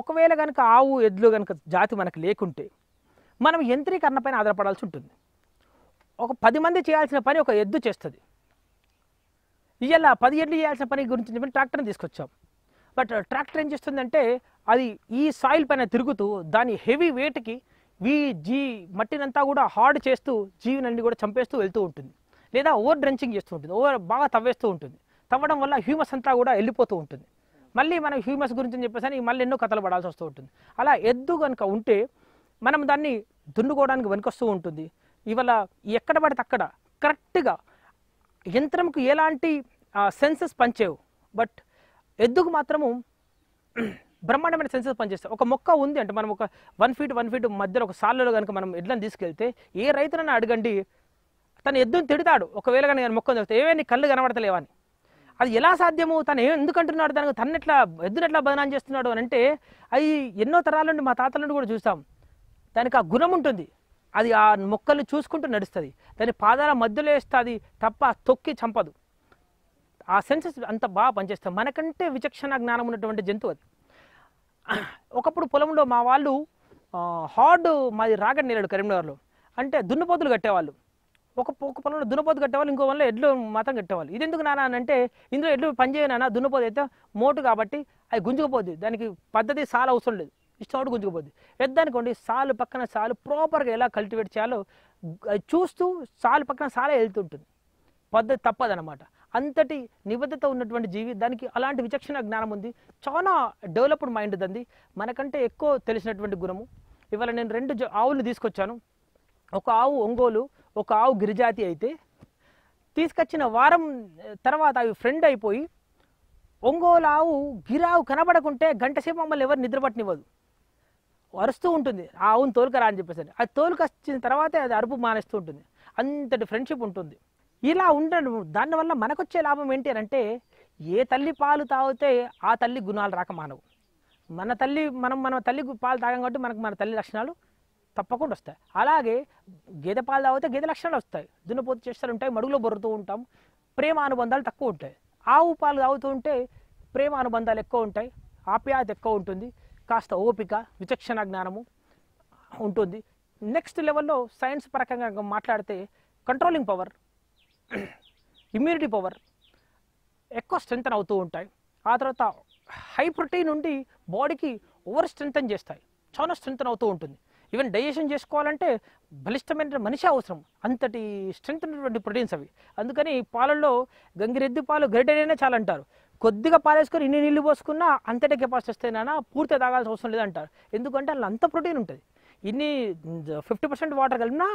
ఒకవేళ కనుక ఆవు ఎద్దులు కనుక జాతి మనకు లేకుంటే మనం యంత్రీకరణ పైన ఆధారపడాల్సి ఉంటుంది ఒక పది మంది చేయాల్సిన పని ఒక ఎద్దు చేస్తుంది ఇవాళ పది ఎడ్లు చేయాల్సిన పని గురించి చెప్పి ట్రాక్టర్ని తీసుకొచ్చాం బట్ ట్రాక్టర్ ఏం చేస్తుందంటే అది ఈ సాయిల్ పైన తిరుగుతూ దాని హెవీ వెయిట్కి వీ జీ మట్టినంతా కూడా హార్డ్ చేస్తూ జీవినన్ని కూడా చంపేస్తూ వెళ్తూ ఉంటుంది లేదా ఓవర్ డ్రెంచింగ్ చేస్తూ ఉంటుంది ఓవర్ బాగా తవ్వేస్తూ ఉంటుంది తవ్వడం వల్ల హ్యూమస్ అంతా కూడా వెళ్ళిపోతూ ఉంటుంది మళ్ళీ మనం హ్యూమస్ గురించి చెప్పేసి మళ్ళీ ఎన్నో కథలు పడాల్సి వస్తూ ఉంటుంది అలా ఎద్దు కనుక ఉంటే మనం దాన్ని దున్నుకోవడానికి వెనుకొస్తూ ఉంటుంది ఇవాళ ఎక్కడ పడితే అక్కడ కరెక్ట్గా యంత్రంకు ఎలాంటి సెన్సెస్ పనిచేయవు బట్ ఎద్దుకు మాత్రము బ్రహ్మాండమైన సెన్సెస్ పనిచేస్తాయి ఒక మొక్క ఉంది అంటే మనం ఒక వన్ ఫీట్ వన్ ఫీట్ మధ్యలో ఒక సాల్లో కనుక మనం ఎడ్లను తీసుకెళ్తే ఏ రైతునైనా అడగండి తను ఎద్దుని తిడతాడు ఒకవేళ కానీ మొక్క దొరికితే ఏవే కళ్ళు కనబడతలేవని అది ఎలా సాధ్యము తను ఎందుకంటున్నాడు తనకు తన్నెట్లా ఎద్దునెట్లా బదనాం చేస్తున్నాడు అని అంటే అవి ఎన్నో తరాల నుండి మా తాతల నుండి కూడా చూస్తాం దానికి ఆ గుణం ఉంటుంది అది ఆ మొక్కల్ని చూసుకుంటూ నడుస్తుంది దాని పాదాల మధ్యలో వేస్తుంది తప్ప తొక్కి చంపదు ఆ సెన్సెస్ అంత బాగా పనిచేస్తాం మనకంటే విచక్షణ జ్ఞానం ఉన్నటువంటి జంతువు అది ఒకప్పుడు పొలంలో మా వాళ్ళు హార్డ్ మాది రాగడి నీళ్ళు కరీంనగర్లో అంటే దున్నపోతులు కట్టేవాళ్ళు ఒక ఒక పనులు దున్నపోతు కట్టేవాళ్ళు ఇంకో వల్ల ఎడ్లు మాత్రం కట్టేవాళ్ళు ఇది ఎందుకు నానా అంటే ఇందులో ఎడ్లు చేయనా దున్నపోతు అయితే మోటు కాబట్టి అది గుంజుకుపోద్ది దానికి పద్ధతి సాలు అవసరం లేదు ఇష్టం గుంజుకుపోద్ది ఎద్దనుకోండి సాలు పక్కన సాలు ప్రాపర్గా ఎలా కల్టివేట్ చేయాలో అది చూస్తూ సాలు పక్కన సాలే వెళ్తుంటుంది పద్ధతి తప్పదనమాట అంతటి నిబద్ధత ఉన్నటువంటి జీవి దానికి అలాంటి విచక్షణ జ్ఞానం ఉంది చాలా డెవలప్డ్ మైండ్ దంది మనకంటే ఎక్కువ తెలిసినటువంటి గుణము ఇవాళ నేను రెండు ఆవులు తీసుకొచ్చాను ఒక ఆవు ఒంగోలు ఒక ఆవు గిరిజాతి అయితే తీసుకొచ్చిన వారం తర్వాత అవి ఫ్రెండ్ అయిపోయి ఒంగోలు ఆవు గిరావు కనబడకుంటే గంటసేపు మమ్మల్ని ఎవరు నిద్రపట్టనివ్వదు అరుస్తూ ఉంటుంది ఆ ఆవును తోలుకరా అని చెప్పేసి అది తోలుకొచ్చిన తర్వాతే అది అరుపు మానేస్తూ ఉంటుంది అంతటి ఫ్రెండ్షిప్ ఉంటుంది ఇలా ఉండడం దానివల్ల మనకొచ్చే లాభం ఏంటి అని అంటే ఏ తల్లి పాలు తాగితే ఆ తల్లి గుణాలు రాక మానవు మన తల్లి మనం మన తల్లి పాలు తాగాం కాబట్టి మనకు మన తల్లి లక్షణాలు తప్పకుండా వస్తాయి అలాగే గేదె పాలు తాగితే గేదె లక్షణాలు వస్తాయి దున్నపోతు చేస్తారు ఉంటాయి మడుగులో బొరుతూ ఉంటాం ప్రేమ అనుబంధాలు తక్కువ ఉంటాయి ఆవు పాలు తాగుతూ ఉంటే ప్రేమ అనుబంధాలు ఎక్కువ ఉంటాయి ఆప్యాయత ఎక్కువ ఉంటుంది కాస్త ఓపిక విచక్షణ జ్ఞానము ఉంటుంది నెక్స్ట్ లెవెల్లో సైన్స్ పరకంగా మాట్లాడితే కంట్రోలింగ్ పవర్ ఇమ్యూనిటీ పవర్ ఎక్కువ స్ట్రెంగ్తన్ అవుతూ ఉంటాయి ఆ తర్వాత హై ప్రోటీన్ ఉండి బాడీకి ఓవర్ స్ట్రెంగ్తన్ చేస్తాయి చాలా స్ట్రెంగ్తన్ అవుతూ ఉంటుంది ఈవెన్ డైజెషన్ చేసుకోవాలంటే బలిష్టమైన మనిషి అవసరం అంతటి స్ట్రెంగ్త్ ఉన్నటువంటి ప్రోటీన్స్ అవి అందుకని పాలల్లో గంగిరెద్ది పాలు గరిటెడైనా చాలా అంటారు కొద్దిగా పాలేసుకొని ఇన్ని నీళ్ళు పోసుకున్నా అంతటి కెపాసిటీ వస్తేనా పూర్తి తాగాల్సిన అవసరం లేదంటారు ఎందుకంటే అందులో అంత ప్రోటీన్ ఉంటుంది ఇన్ని ఫిఫ్టీ పర్సెంట్ వాటర్ కలిపినా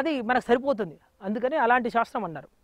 అది మనకు సరిపోతుంది అందుకని అలాంటి శాస్త్రం అన్నారు